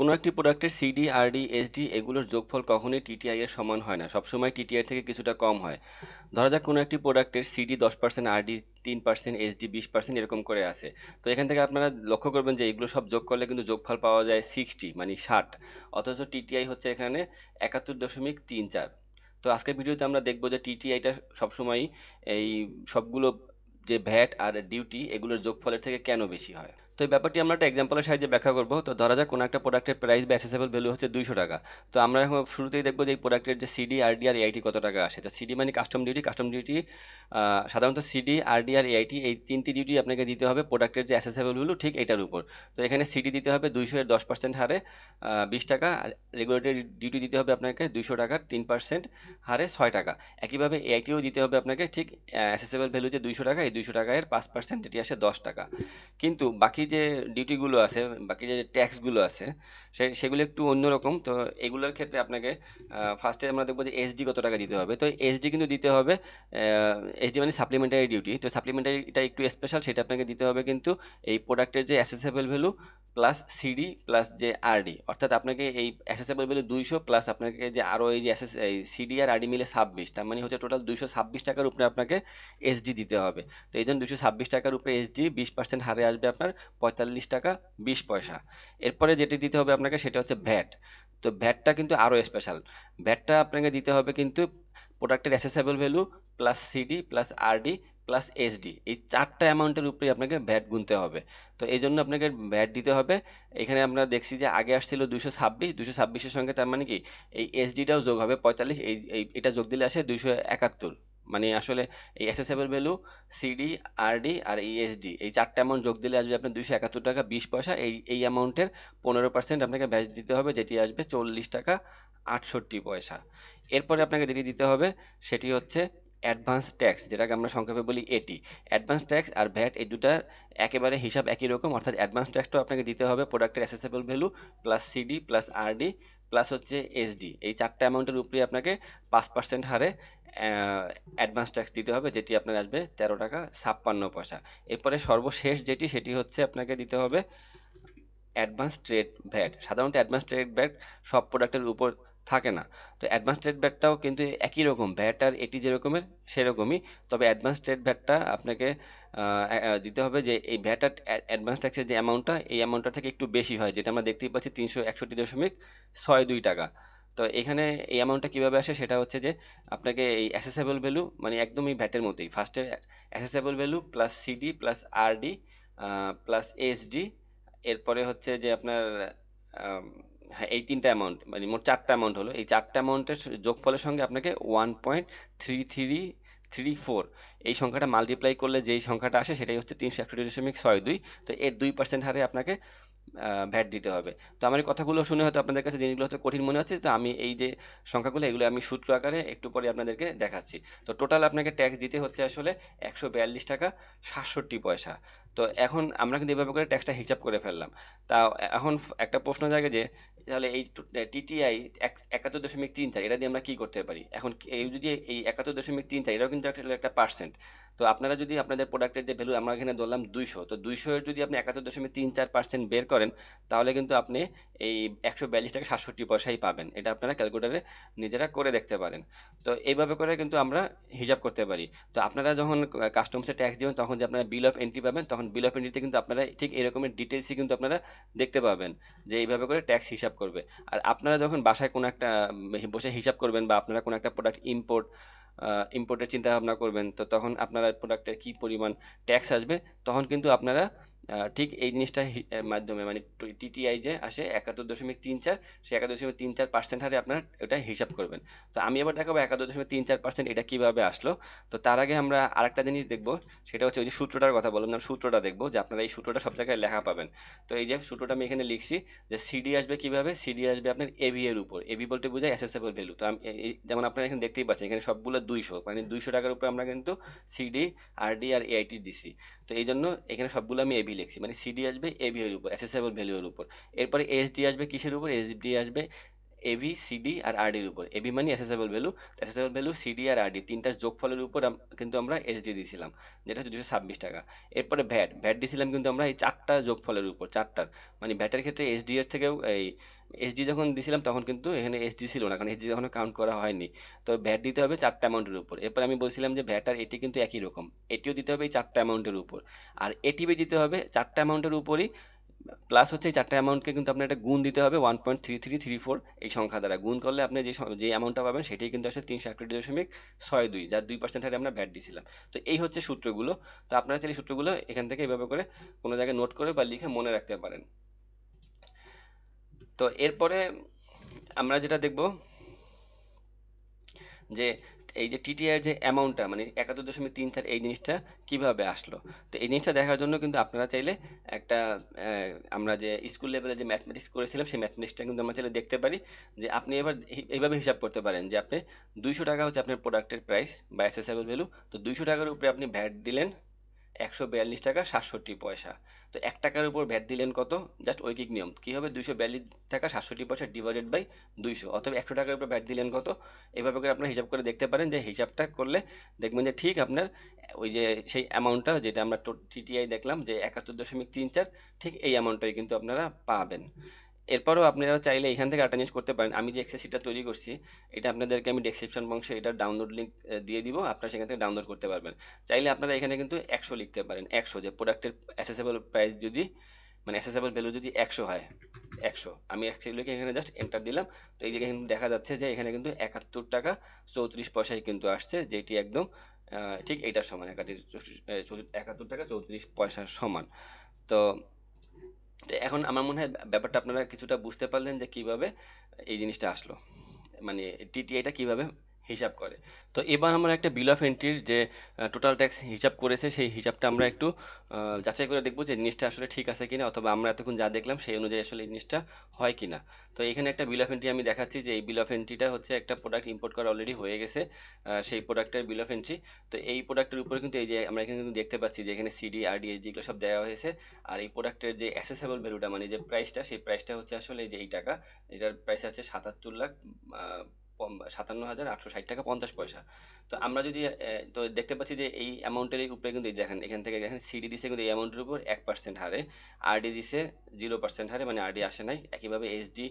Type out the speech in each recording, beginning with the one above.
কোনো একটি প্রোডাক্টের সিডি আরডি এসডি এগুলোর যোগফল কখনোই টিটিআই এর সমান হয় না সবসময় টিটিআই থেকে কিছুটা কম হয় ধরা যাক কোনো একটি প্রোডাক্টের সিডি দশ পার্সেন্ট আরডি তিন পার্সেন্ট এসডি বিশ পার্সেন্ট এরকম করে আছে তো এখান থেকে আপনারা লক্ষ্য করবেন যে এগুলো সব যোগ করলে কিন্তু যোগফল পাওয়া যায় সিক্সটি মানে ষাট অথচ টিটিআই হচ্ছে এখানে একাত্তর দশমিক তিন চার তো আজকের ভিডিওতে আমরা দেখব যে টিটিআইটা সবসময় এই সবগুলো যে ভ্যাট আর ডিউটি এগুলোর যোগফলের থেকে কেন বেশি হয় তো এই ব্যাপারটি আমরা একটা এক্সাম্পলের সাহায্যে ব্যাখ্যা করবো তো ধরা যাক কোনো একটা প্রোডাক্টের প্রাইস বা অ্যাসেসেবল ভ্যালু হচ্ছে দুইশো টাকা তো আমরা এখন শুরুতেই দেখবো যে এই প্রোডাক্টের যে সিডি আরডি আর এআইটি কত টাকা আসে তো সিডি মানে কাস্টম ডিউটি কাস্টম ডিউটি সাধারণত সিডি আরডি আর এআইটি এই তিনটি ডিউটি আপনাকে দিতে হবে প্রোডাক্টের যে অ্যাসেসেবল ভ্যালু ঠিক এটার উপর তো এখানে সিডি দিতে হবে দুইশো এর দশ পার্সেন্ট হারে বিশ টাকা রেগুলেটরি ডিউটি দিতে হবে আপনাকে দুইশো টাকার তিন পার্সেন্ট হারে ছয় টাকা একইভাবে এআইটিও দিতে হবে আপনাকে ঠিক অ্যাসেসেবল ভ্যালু যে দুইশো টাকা এই দুইশো এর পাঁচ পার্সেন্ট এটি আসে দশ টাকা কিন্তু বাকি যে ডিউটিগুলো আছে বাকি যে ট্যাক্সগুলো আছে সেগুলো একটু অন্যরকম তো এগুলোর ক্ষেত্রে আপনাকে ফার্স্টে আমরা দেখবো যে এসডি কত টাকা দিতে হবে তো এসডি কিন্তু দিতে হবে এসডি মানে সাপ্লিমেন্টারি ডিউটি তো সাপ্লিমেন্টারিটা একটু স্পেশাল সেটা আপনাকে দিতে হবে কিন্তু এই প্রোডাক্টের যে assessable value plus CD plus যে আরডি অর্থাৎ আপনাকে এই অ্যাসেসেবল ভ্যালু দুইশো প্লাস আপনাকে যে আরও এই যে অ্যাসেস এই সিডি আর আরডি মিলে ছাব্বিশ তার মানে হচ্ছে টোটাল দুইশো ছাব্বিশ টাকার উপরে আপনাকে এসডি দিতে হবে তো এই জন্য দুইশো ছাব্বিশ টাকার উপরে এসডি বিশ পার্সেন্ট হারে আসবে আপনার পঁয়তাল্লিশ টাকা বিশ পয়সা এরপরে যেটি দিতে হবে আপনাকে সেটা হচ্ছে ভ্যাট তো ভ্যাটটা কিন্তু আরও স্পেশাল ভ্যাটটা আপনাকে দিতে হবে কিন্তু প্রোডাক্টের assessable value plus CD plus RD plus SD এই চারটা অ্যামাউন্টের উপরে আপনাকে ভ্যাট গুনতে হবে তো এই জন্য আপনাকে ভ্যাট দিতে হবে এখানে আমরা দেখছি যে আগে আসছিল দুশো ছাব্বিশ দুশো ছাব্বিশের সঙ্গে তার মানে কি এই এসডিটাও যোগ হবে পঁয়তাল্লিশ এই এটা যোগ দিলে আসে দুশো একাত্তর মানে আসলে এই অ্যাসেসেবল ভ্যালু সিডি আরডি আর ইএসডি e এই চারটা অ্যামাউন্ট যোগ দিলে আসবে আপনার দুইশো একাত্তর টাকা বিশ পয়সা এই এই অ্যামাউন্টের পনেরো পার্সেন্ট আপনাকে ব্যাচ দিতে হবে যেটি আসবে চল্লিশ টাকা আটষট্টি পয়সা এরপরে আপনাকে যেটি দিতে হবে সেটি হচ্ছে অ্যাডভান্স ট্যাক্স যেটাকে আমরা সংক্ষেপে বলি এটি অ্যাডভান্স ট্যাক্স আর ভ্যাট এই দুটা একেবারে হিসাব একই রকম অর্থাৎ অ্যাডভান্স ট্যাক্সটাও আপনাকে দিতে হবে প্রোডাক্টের assessable value plus CD plus RD plus হচ্ছে এসডি এই চারটা অ্যামাউন্টের উপরে আপনাকে পাঁচ পার্সেন্ট হারে অ্যাডভান্স ট্যাক্স দিতে হবে যেটি আপনার আসবে তেরো টাকা ছাপ্পান্ন পয়সা এরপরে সর্বশেষ যেটি সেটি হচ্ছে আপনাকে দিতে হবে অ্যাডভান্স ট্রেড ভ্যাট সাধারণত অ্যাডভান্স ট্রেড ভ্যাট সব প্রোডাক্টের উপর থাকে না তো অ্যাডভান্স ট্রেড ব্যাটটাও কিন্তু একই রকম ব্যাট আর এটি যেরকমের সেরকমই তবে অ্যাডভান্স ট্রেড ব্যাটটা আপনাকে দিতে হবে যে এই ভ্যাট অ্যাডভান্স ট্যাক্সের যে অ্যামাউন্টটা এই অ্যামাউন্টটা থেকে একটু বেশি হয় যেটা আমরা দেখতেই পাচ্ছি তিনশো একষট্টি দশমিক ছয় দুই টাকা তো এখানে এই অ্যামাউন্টটা কীভাবে আসে সেটা হচ্ছে যে আপনাকে এই অ্যাসেসেবল ভ্যালু মানে একদমই ভ্যাটের মতোই ফার্স্টে assessable value plus CD plus RD plus SD এরপরে হচ্ছে যে আপনার হ্যাঁ এই তিনটা অ্যামাউন্ট মানে মোট চারটা অ্যামাউন্ট হলো এই চারটা অ্যামাউন্টের যোগফলের সঙ্গে আপনাকে one point three three three four এই সংখ্যাটা মাল্টিপ্লাই করলে যেই সংখ্যাটা আসে সেটাই হচ্ছে তিনশো একষট্টি দশমিক ছয় দুই তো এর দুই পার্সেন্ট হারে আপনাকে ভ্যাট দিতে হবে তো আমার কথাগুলো শুনে হয়তো আপনাদের কাছে জিনিসগুলো হয়তো কঠিন মনে হচ্ছে তো আমি এই যে সংখ্যাগুলো এগুলো আমি সূত্র আকারে একটু পরে আপনাদেরকে দেখাচ্ছি তো টোটাল আপনাকে ট্যাক্স দিতে হচ্ছে আসলে একশো বিয়াল্লিশ টাকা সাতষট্টি পয়সা তো এখন আমরা কিন্তু এভাবে করে ট্যাক্সটা হিসাব করে ফেললাম তা এখন একটা প্রশ্ন জাগে যে তাহলে এই টিটিআই একাত্তর দশমিক তিন চার এটা দিয়ে আমরা কি করতে পারি এখন এই যদি এই একাত্তর দশমিক তিন চার এটাও কিন্তু একটা পার্সেন্ট তো আপনারা যদি আপনাদের প্রোডাক্টের যে ভ্যালু আমরা এখানে ধরলাম দুইশো তো দুইশোর যদি আপনি একাত্তর দশমিক তিন চার পার্সেন্ট বের করেন তাহলে কিন্তু আপনি এই একশো বিয়াল্লিশ টাকা সাতষট্টি পয়সাই পাবেন এটা আপনারা ক্যালকুলেটারে নিজেরা করে দেখতে পারেন তো এইভাবে করে কিন্তু আমরা হিসাব করতে পারি তো আপনারা যখন কাস্টমসে ট্যাক্স দিবেন তখন যে আপনারা বিল অফ এন্ট্রি পাবেন তখন বিল অফ এন্ট্রিতে কিন্তু আপনারা ঠিক এরকমের ডিটেলসই কিন্তু আপনারা দেখতে পাবেন যে এইভাবে করে ট্যাক্স হিসাব করবে আর আপনারা যখন বাসায় কোনো একটা বসে হিসাব করবেন বা আপনারা কোনো একটা প্রোডাক্ট ইম্পোর্ট ইম্পোর্টের চিন্তা ভাবনা করবেন তো তখন আপনারা প্রোডাক্টের কি পরিমাণ ট্যাক্স আসবে তখন কিন্তু আপনারা ঠিক এই জিনিসটা মাধ্যমে মানে টিটিআই যে আসে একাত্তর দশমিক তিন চার সে একাত্তর দশমিক তিন চার পার্সেন্ট হারে আপনার এটা হিসাব করবেন তো আমি এবার দেখাবো একাত্তর দশমিক তিন চার পার্সেন্ট এটা কীভাবে আসলো তো তার আগে আমরা আরেকটা জিনিস দেখবো সেটা হচ্ছে ওই যে সূত্রটার কথা বললাম না সূত্রটা দেখবো যে আপনারা এই সূত্রটা সব জায়গায় লেখা পাবেন তো এই যে সূত্রটা আমি এখানে লিখছি যে সিডি আসবে কিভাবে সিডি আসবে আপনার এবি এর উপর এবি বলতে বোঝায় অ্যাসেসেবল ভ্যালু তো আমি যেমন আপনারা এখানে দেখতেই পাচ্ছেন এখানে সবগুলো দুইশো মানে দুইশো টাকার উপরে আমরা কিন্তু সিডি আরডি আর এআইটি দিছি তো এই জন্য এখানে সবগুলো আমি এবি লিখছি মানে সিডি আসবে এবি এর উপর অ্যাসেসেবল ভ্যালু এর উপর এরপরে এসডি আসবে কিসের উপর এসডি আসবে এবি সিডি আর আরডির উপর এবি মানে assessable value assessable value CD আর আরডি তিনটার যোগফলের উপর কিন্তু আমরা এসডি দিয়েছিলাম যেটা হচ্ছে দুশো ছাব্বিশ টাকা এরপরে ভ্যাট ভ্যাট দিয়েছিলাম কিন্তু আমরা এই চারটা যোগফলের উপর চারটার মানে ভ্যাটের ক্ষেত্রে এসডি এর থেকেও এই এসডি যখন দিয়েছিলাম তখন কিন্তু এখানে এসডি ছিল না কারণ এসডি এখনো কাউন্ট করা হয়নি তো ভ্যাট দিতে হবে চারটা অ্যামাউন্টের উপর এরপর আমি বলছিলাম যে ভ্যাট আর এটি কিন্তু একই রকম এটিও দিতে হবে এই চারটা অ্যামাউন্টের উপর আর এটিপি দিতে হবে চারটা অ্যামাউন্টের উপরই প্লাস হচ্ছে এই চারটা অ্যামাউন্টকে কিন্তু আপনার একটা গুণ দিতে হবে one point three three three four এই সংখ্যা দ্বারা গুণ করলে আপনি যে যে অ্যামাউন্টটা পাবেন সেটাই কিন্তু আসলে তিনশো আটষট্টি দশমিক ছয় দুই যার দুই পার্সেন্ট হারে আমরা ভ্যাট দিয়েছিলাম তো এই হচ্ছে সূত্রগুলো তো আপনারা চাইলে সূত্রগুলো এখান থেকে এভাবে করে কোনো জায়গায় নোট করে বা লিখে মনে রাখতে পারেন তো এরপরে আমরা যেটা দেখব যে এই যে টিটিআর যে অ্যামাউন্টটা মানে একাত্তর দশমিক তিন চার এই জিনিসটা কিভাবে আসলো তো এই জিনিসটা দেখার জন্য কিন্তু আপনারা চাইলে একটা আমরা যে স্কুল লেভেলে যে ম্যাথমেটিক্স করেছিলাম সেই ম্যাথমেটিক্সটা কিন্তু আমরা চাইলে দেখতে পারি যে আপনি এবার এইভাবে হিসাব করতে পারেন যে আপনি দুইশো টাকা হচ্ছে আপনার প্রোডাক্টের প্রাইস বা অ্যাসেসেবল ভ্যালু তো দুইশো টাকার উপরে আপনি ভ্যাট দিলেন একশো বিয়াল্লিশ টাকা সাতষট্টি পয়সা তো এক টাকার উপর ভ্যাট দিলেন কত জাস্ট ঐকিক নিয়ম কী হবে দুইশো বিয়াল্লিশ টাকা সাতষট্টি পয়সা ডিভাইডেড বাই দুইশো অথবা একশো টাকার উপর ভ্যাট দিলেন কত এভাবে করে আপনার হিসাব করে দেখতে পারেন যে হিসাবটা করলে দেখবেন যে ঠিক আপনার ওই যে সেই অ্যামাউন্টটা যেটা আমরা টিটিআই দেখলাম যে একাত্তর দশমিক তিন চার ঠিক এই অ্যামাউন্টটাই কিন্তু আপনারা পাবেন এরপরও আপনারা চাইলে এখান থেকে একটা করতে পারেন আমি যে এক্সেসিটা তৈরি করছি এটা আপনাদেরকে আমি ডেসক্রিপশন বংশে এটা ডাউনলোড লিঙ্ক দিয়ে দিব আপনারা সেখান থেকে ডাউনলোড করতে পারবেন চাইলে আপনারা এখানে কিন্তু একশো লিখতে পারেন একশো যে প্রোডাক্টের অ্যাসেসেবল প্রাইস যদি মানে অ্যাসেসেবল ভ্যালু যদি একশো হয় একশো আমি সেগুলোকে এখানে জাস্ট এন্টার দিলাম তো এই জায়গায় দেখা যাচ্ছে যে এখানে কিন্তু একাত্তর টাকা চৌত্রিশ পয়সায় কিন্তু আসছে যেটি একদম ঠিক এইটার সমান একাত্তর একাত্তর টাকা চৌত্রিশ পয়সার সমান তো এখন আমার মনে হয় ব্যাপারটা আপনারা কিছুটা বুঝতে পারলেন যে কিভাবে এই জিনিসটা আসলো মানে টিটিআইটা কিভাবে হিসাব করে তো এবার আমরা একটা বিল অফ এন্ট্রির যে টোটাল ট্যাক্স হিসাব করেছে সেই হিসাবটা আমরা একটু যাচাই করে দেখবো যে জিনিসটা আসলে ঠিক আছে কিনা অথবা আমরা এতক্ষণ যা দেখলাম সেই অনুযায়ী আসলে এই জিনিসটা হয় কিনা তো এখানে একটা বিল অফ এন্ট্রি আমি দেখাচ্ছি যে এই বিল অফ এন্ট্রিটা হচ্ছে একটা প্রোডাক্ট ইম্পোর্ট করা অলরেডি হয়ে গেছে সেই প্রোডাক্টের বিল অফ এন্ট্রি তো এই প্রোডাক্টের উপরে কিন্তু এই যে আমরা এখানে কিন্তু দেখতে পাচ্ছি যে এখানে সিডি আরডিএস যেগুলো সব দেওয়া হয়েছে আর এই প্রোডাক্টের যে অ্যাসেসেবল ভ্যালুটা মানে যে প্রাইসটা সেই প্রাইসটা হচ্ছে আসলে যে এই টাকা এটার প্রাইস আছে সাতাত্তর লাখ সাতান্ন হাজার আটশো ষাট টাকা পঞ্চাশ পয়সা তো আমরা যদি তো দেখতে পাচ্ছি যে এই অ্যামাউন্টের উপরে কিন্তু দেখেন এখান থেকে দেখেন সিডি দিছে কিন্তু এই অ্যামাউন্টের উপর এক পার্সেন্ট হারে আরডি দিছে জিরো পার্সেন্ট হারে মানে আরডি আসে নাই একইভাবে এসডি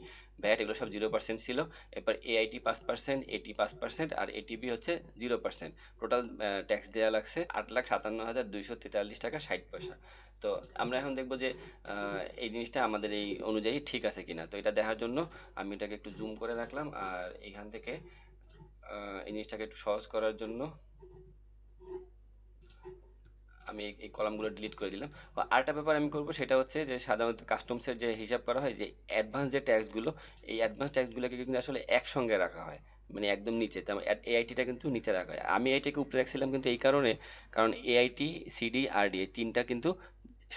ভ্যাট এগুলো সব জিরো পার্সেন্ট ছিল এরপর এআইটি পাঁচ পার্সেন্ট এটি পাঁচ পার্সেন্ট আর এটিবি হচ্ছে জিরো পার্সেন্ট টোটাল ট্যাক্স দেওয়া লাগছে আট লাখ সাতান্ন হাজার দুইশো তেতাল্লিশ টাকা ষাট পয়সা তো আমরা এখন দেখবো যে এই জিনিসটা আমাদের এই অনুযায়ী ঠিক আছে কিনা তো এটা দেখার জন্য আমি এটাকে একটু জুম করে রাখলাম আর এখান থেকে জিনিসটাকে একটু সহজ করার জন্য আমি এই কলামগুলো ডিলিট করে দিলাম আর আরেকটা ব্যাপার আমি করব সেটা হচ্ছে যে সাধারণত কাস্টমসের যে হিসাব করা হয় যে অ্যাডভান্স যে ট্যাক্সগুলো এই অ্যাডভান্স ট্যাক্সগুলোকে কিন্তু আসলে একসঙ্গে রাখা হয় মানে একদম নিচে এআইটিটা কিন্তু নিচে রাখা হয় আমি এআইটিকে উপরে রাখছিলাম কিন্তু এই কারণে কারণ এআইটি সিডি আর ডি এই তিনটা কিন্তু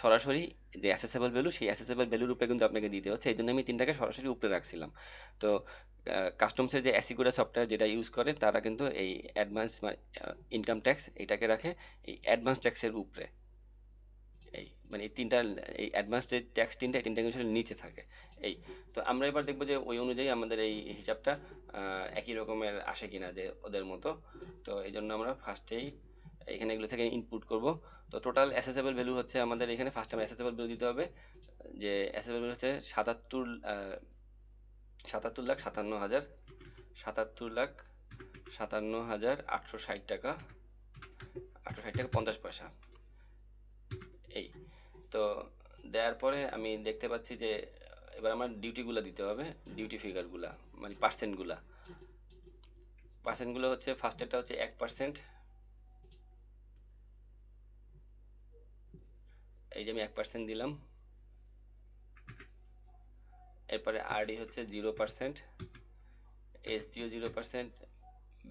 সরাসরি যে অ্যাসেসেবল ভ্যালু সেই অ্যাসেসেবল ভ্যালুর উপরে কিন্তু আপনাকে দিতে হচ্ছে এই জন্য আমি তিনটাকে সরাসরি উপরে রাখছিলাম তো কাস্টমসের যে অ্যাসিকুরা সফটওয়্যার যেটা ইউজ করে তারা কিন্তু এই অ্যাডভান্স ইনকাম ট্যাক্স এটাকে রাখে এই অ্যাডভান্স ট্যাক্সের উপরে এই মানে এই তিনটা এই অ্যাডভান্স যে ট্যাক্স তিনটা এই তিনটা কিন্তু নিচে থাকে এই তো আমরা এবার দেখবো যে ওই অনুযায়ী আমাদের এই হিসাবটা একই রকমের আসে কিনা যে ওদের মতো তো এই জন্য আমরা ফার্স্টেই এখানে এগুলো থেকে ইনপুট করব তো টোটাল অ্যাসেসেবল ভ্যালু হচ্ছে আমাদের এখানে ফার্স্ট টাইম অ্যাসেসেবল ভ্যালু দিতে হবে যে অ্যাসেসেবল ভ্যালু হচ্ছে সাতাত্তর সাতাত্তর লাখ সাতান্ন হাজার সাতাত্তর লাখ সাতান্ন হাজার আটশো ষাট টাকা আটশো ষাট টাকা পঞ্চাশ পয়সা এই তো দেওয়ার পরে আমি দেখতে পাচ্ছি যে এবার আমার ডিউটিগুলো দিতে হবে ডিউটি ফিগারগুলা মানে পার্সেন্টগুলা পার্সেন্টগুলো হচ্ছে ফার্স্ট একটা হচ্ছে এক পার্সেন্ট এই যে আমি এক পার্সেন্ট দিলাম এরপরে আরডি হচ্ছে জিরো পার্সেন্ট এসডিও জিরো পার্সেন্ট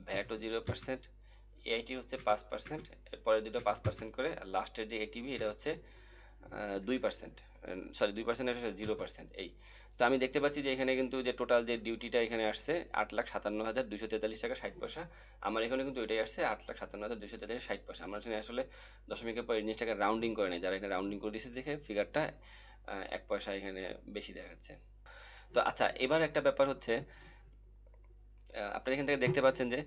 ভ্যাটও জিরো পার্সেন্ট এআইটি হচ্ছে পাঁচ পার্সেন্ট এরপরে দুটো পাঁচ পার্সেন্ট করে আর লাস্টের যে এটিভি এটা হচ্ছে দুই পার্সেন্ট সরি দুই পার্সেন্ট জিরো পার্সেন্ট এই তো আমি দেখতে পাচ্ছি যে এখানে কিন্তু যে টোটাল যে ডিউটিটা এখানে আসছে আট লাখ সাতান্ন হাজার দুশো তেতাল্লিশ টাকা ষাট পয়সা আমার এখানে কিন্তু এটাই আসছে আট লাখ সাতান্ন হাজার দুশো তেতাল্লিশ ষাট পয়সা আমার এখানে আসলে দশমিকের পর এই জিনিসটাকে রাউন্ডিং করে নেয় যারা এখানে রাউন্ডিং করে দিয়েছে দেখে ফিগারটা এক পয়সা এখানে বেশি দেখাচ্ছে তো আচ্ছা এবার একটা ব্যাপার হচ্ছে আপনারা এখান থেকে দেখতে পাচ্ছেন যে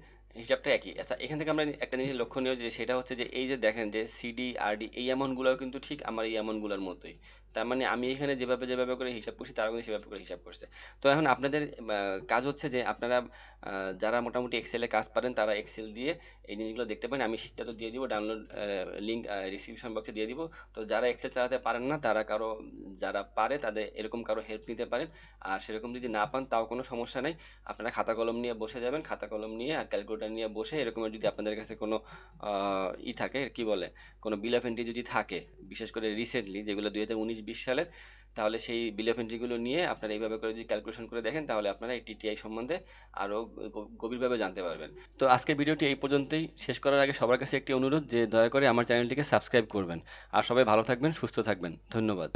হিসাবটা একই আচ্ছা এখান থেকে আমরা একটা জিনিস লক্ষণীয় যে সেটা হচ্ছে যে এই যে দেখেন যে সিডি আরডি এই অ্যামাউন্টগুলোও কিন্তু ঠিক আমার এই অ্যামাউন্টগুলোর মতোই তার মানে আমি এখানে যেভাবে যেভাবে করে হিসাব করছি তারাও কিন্তু সেভাবে করে হিসাব করছে তো এখন আপনাদের কাজ হচ্ছে যে আপনারা যারা মোটামুটি এক্সেলে কাজ পারেন তারা এক্সেল দিয়ে এই জিনিসগুলো দেখতে পারেন আমি শিটটা তো দিয়ে দিব ডাউনলোড লিঙ্ক ডিসক্রিপশন বক্সে দিয়ে দিব তো যারা এক্সেল চালাতে পারেন না তারা কারো যারা পারে তাদের এরকম কারো হেল্প নিতে পারেন আর সেরকম যদি না পান তাও কোনো সমস্যা নেই আপনারা খাতা কলম নিয়ে বসে যাবেন খাতা কলম নিয়ে আর ক্যালকুলেটার নিয়ে বসে এরকম যদি আপনাদের কাছে কোনো ই থাকে কি বলে কোনো বিল অফ এন্ট্রি যদি থাকে বিশেষ করে রিসেন্টলি যেগুলো দুই হাজার উনিশ বিশ সালের তাহলে সেই বিল অফ এন্ট্রিগুলো নিয়ে আপনারা এইভাবে করে যদি ক্যালকুলেশন করে দেখেন তাহলে আপনারা এই টিটিআই সম্বন্ধে আরও গভীরভাবে জানতে পারবেন তো আজকের ভিডিওটি এই পর্যন্তই শেষ করার আগে সবার কাছে একটি অনুরোধ যে দয়া করে আমার চ্যানেলটিকে সাবস্ক্রাইব করবেন আর সবাই ভালো থাকবেন সুস্থ থাকবেন ধন্যবাদ